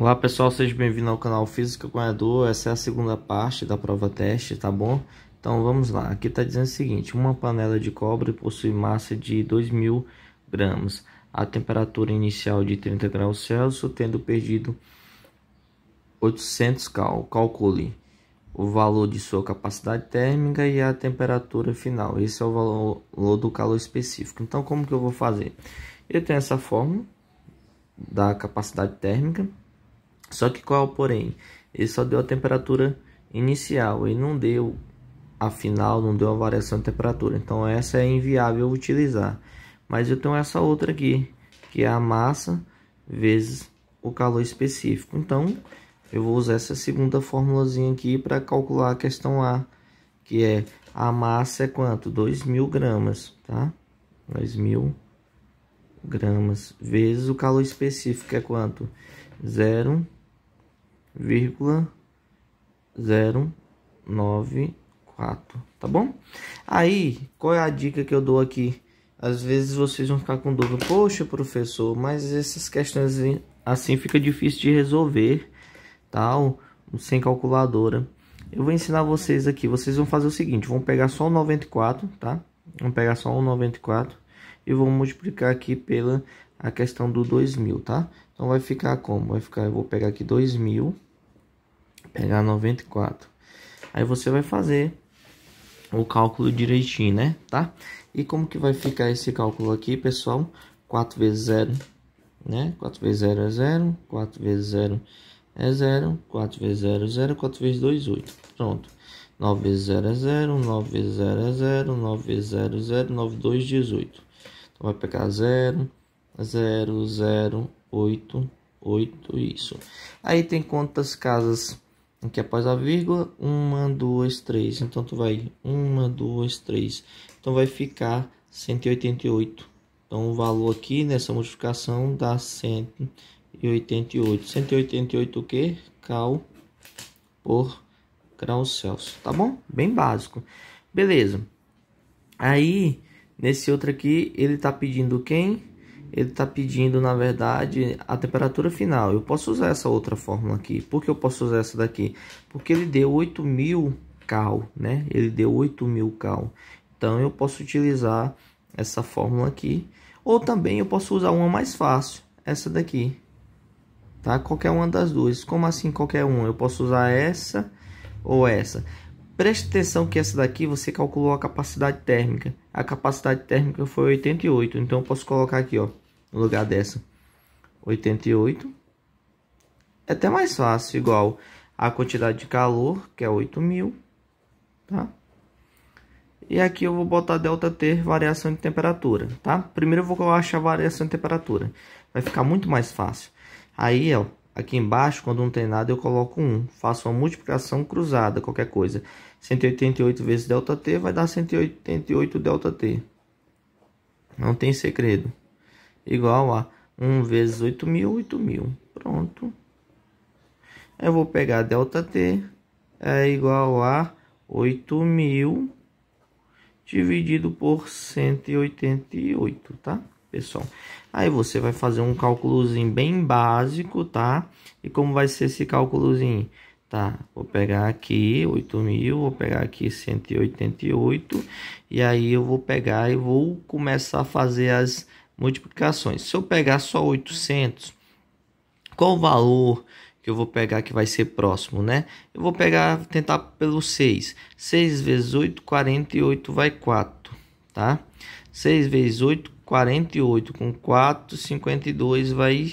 Olá pessoal, seja bem-vindo ao canal Física com Edu, essa é a segunda parte da prova teste, tá bom? Então vamos lá, aqui está dizendo o seguinte, uma panela de cobre possui massa de 2.000 gramas, a temperatura inicial de 30 graus Celsius, tendo perdido 800 cal, calcule o valor de sua capacidade térmica e a temperatura final, esse é o valor, valor do calor específico. Então como que eu vou fazer? Eu tenho essa fórmula da capacidade térmica, só que qual, porém? Ele só deu a temperatura inicial, ele não deu a final, não deu a variação de temperatura. Então essa é inviável utilizar. Mas eu tenho essa outra aqui, que é a massa vezes o calor específico. Então eu vou usar essa segunda formulazinha aqui para calcular a questão A, que é a massa é quanto? 2.000 gramas, tá? 2.000 gramas vezes o calor específico é quanto? 0 vírgula 094, tá bom? Aí, qual é a dica que eu dou aqui? Às vezes vocês vão ficar com dúvida, poxa professor, mas essas questões assim fica difícil de resolver, tal, tá? sem calculadora. Eu vou ensinar vocês aqui, vocês vão fazer o seguinte, vão pegar só o 94, tá? Vão pegar só o 94 e vão multiplicar aqui pela a questão do 2000, tá? Então vai ficar como? Vai ficar, eu vou pegar aqui 2000 pegar 94. Aí você vai fazer o cálculo direitinho, né? Tá? E como que vai ficar esse cálculo aqui, pessoal? 4 vezes 0, né? 4 vezes 0 é 0, 4 vezes 0 é 0, 4 vezes 0 é 0, 4 vezes 2, 8. Pronto. 9 vezes 0 é 0, 9 vezes 0 é 0, 9 vezes 0 é 0, 9, 2, 18. Então, vai pegar 0, 0, 0, 8, 8, isso. Aí tem quantas casas Aqui após a vírgula, uma, duas, três. Então, tu vai uma, duas, três. Então, vai ficar 188. Então, o valor aqui nessa modificação dá 188. 188 o que? Cal por graus Celsius, tá bom? Bem básico. Beleza. Aí, nesse outro aqui, ele tá pedindo quem? ele está pedindo, na verdade, a temperatura final. Eu posso usar essa outra fórmula aqui. Por que eu posso usar essa daqui? Porque ele deu 8.000 cal, né? Ele deu 8.000 cal. Então, eu posso utilizar essa fórmula aqui. Ou também eu posso usar uma mais fácil, essa daqui. Tá? Qualquer uma das duas. Como assim qualquer uma? Eu posso usar essa ou essa. Preste atenção que essa daqui você calculou a capacidade térmica. A capacidade térmica foi 88, então eu posso colocar aqui, ó, no lugar dessa. 88. É até mais fácil, igual a quantidade de calor, que é 8000, tá? E aqui eu vou botar delta T, variação de temperatura, tá? Primeiro eu vou achar a variação de temperatura. Vai ficar muito mais fácil. Aí, ó, aqui embaixo, quando não tem nada, eu coloco 1. Faço uma multiplicação cruzada, qualquer coisa. 188 vezes ΔT vai dar 188 ΔT. Não tem segredo. Igual a 1 vezes 8.000, 8.000. Pronto. Eu vou pegar ΔT é igual a 8.000 dividido por 188, tá? Pessoal, aí você vai fazer um cálculozinho bem básico, tá? E como vai ser esse cálculozinho? Tá, vou pegar aqui 8.000, vou pegar aqui 188 e aí eu vou pegar e vou começar a fazer as multiplicações. Se eu pegar só 800, qual o valor que eu vou pegar que vai ser próximo, né? Eu vou pegar, tentar pelo 6. 6 vezes 8, 48 vai 4, tá? 6 vezes 8, 48 com 4, 52 vai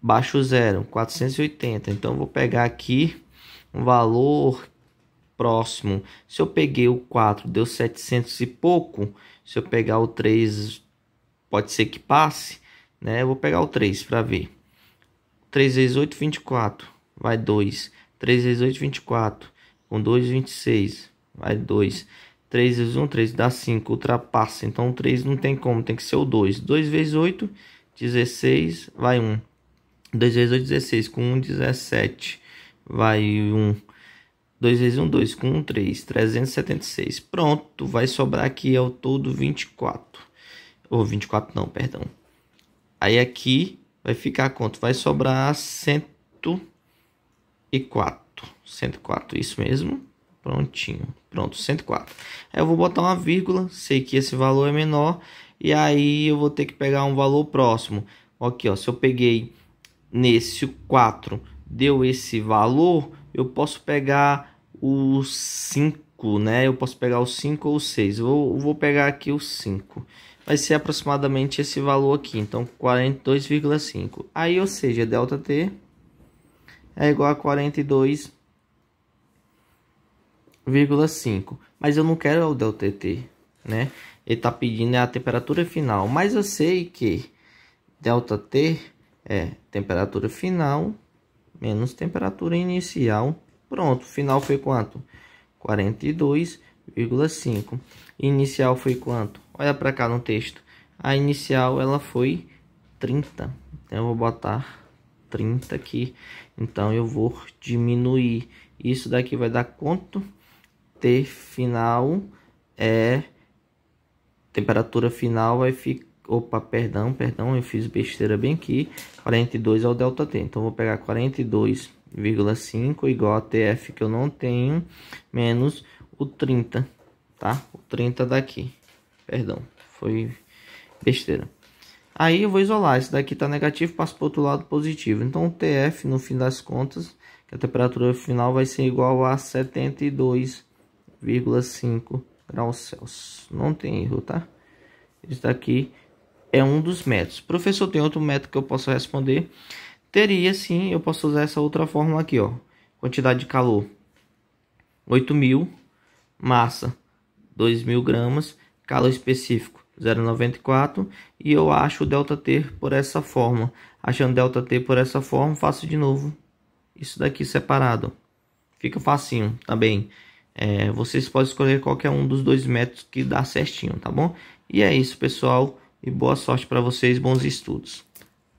baixo zero, 480. Então vou pegar aqui um valor próximo. Se eu peguei o 4, deu 700 e pouco. Se eu pegar o 3, pode ser que passe, né? Eu vou pegar o 3 para ver. 3 vezes 8, 24, vai 2. 3 vezes 8, 24, com 2, 26, vai 2. 3 vezes 1, 3 dá 5, ultrapassa. Então 3 não tem como, tem que ser o 2. 2 vezes 8, 16, vai 1. 2 vezes 8, 16. Com 1, 17. Vai 1. 2 vezes 1, 2. Com 1, 3. 376. Pronto. Vai sobrar aqui ao todo 24. Ou oh, 24 não, perdão. Aí aqui vai ficar quanto? Vai sobrar 104. 104, isso mesmo. Prontinho. Pronto, 104. Aí eu vou botar uma vírgula. Sei que esse valor é menor. E aí eu vou ter que pegar um valor próximo. Aqui, ó. Se eu peguei nesse 4 deu esse valor, eu posso pegar o 5, né? Eu posso pegar o 5 ou o 6. Vou, vou pegar aqui o 5. Vai ser aproximadamente esse valor aqui, então 42,5. Aí, ou seja, ΔT é igual a 42,5. Mas eu não quero o delta T, né? Ele tá pedindo é a temperatura final, mas eu sei que delta T é temperatura final menos temperatura inicial. Pronto, final foi quanto? 42,5. Inicial foi quanto? Olha para cá no texto. A inicial ela foi 30. Então eu vou botar 30 aqui. Então eu vou diminuir. Isso daqui vai dar quanto? T final é temperatura final vai ficar Opa, perdão, perdão, eu fiz besteira bem aqui. 42 é o T Então, vou pegar 42,5 igual a TF que eu não tenho, menos o 30, tá? O 30 daqui. Perdão, foi besteira. Aí eu vou isolar, esse daqui tá negativo, passo para outro lado positivo. Então o TF, no fim das contas, que a temperatura final vai ser igual a 72,5 graus Celsius. Não tem erro, tá? esse daqui é um dos métodos. Professor, tem outro método que eu posso responder? Teria sim, eu posso usar essa outra fórmula aqui, ó. Quantidade de calor 8000, massa 2000 gramas, calor específico 0,94 e eu acho o ΔT por essa forma. Achando ΔT por essa forma, faço de novo isso daqui separado. Fica facinho, tá bem? É, vocês podem escolher qualquer um dos dois métodos que dá certinho, tá bom? E é isso, pessoal e boa sorte para vocês, bons estudos.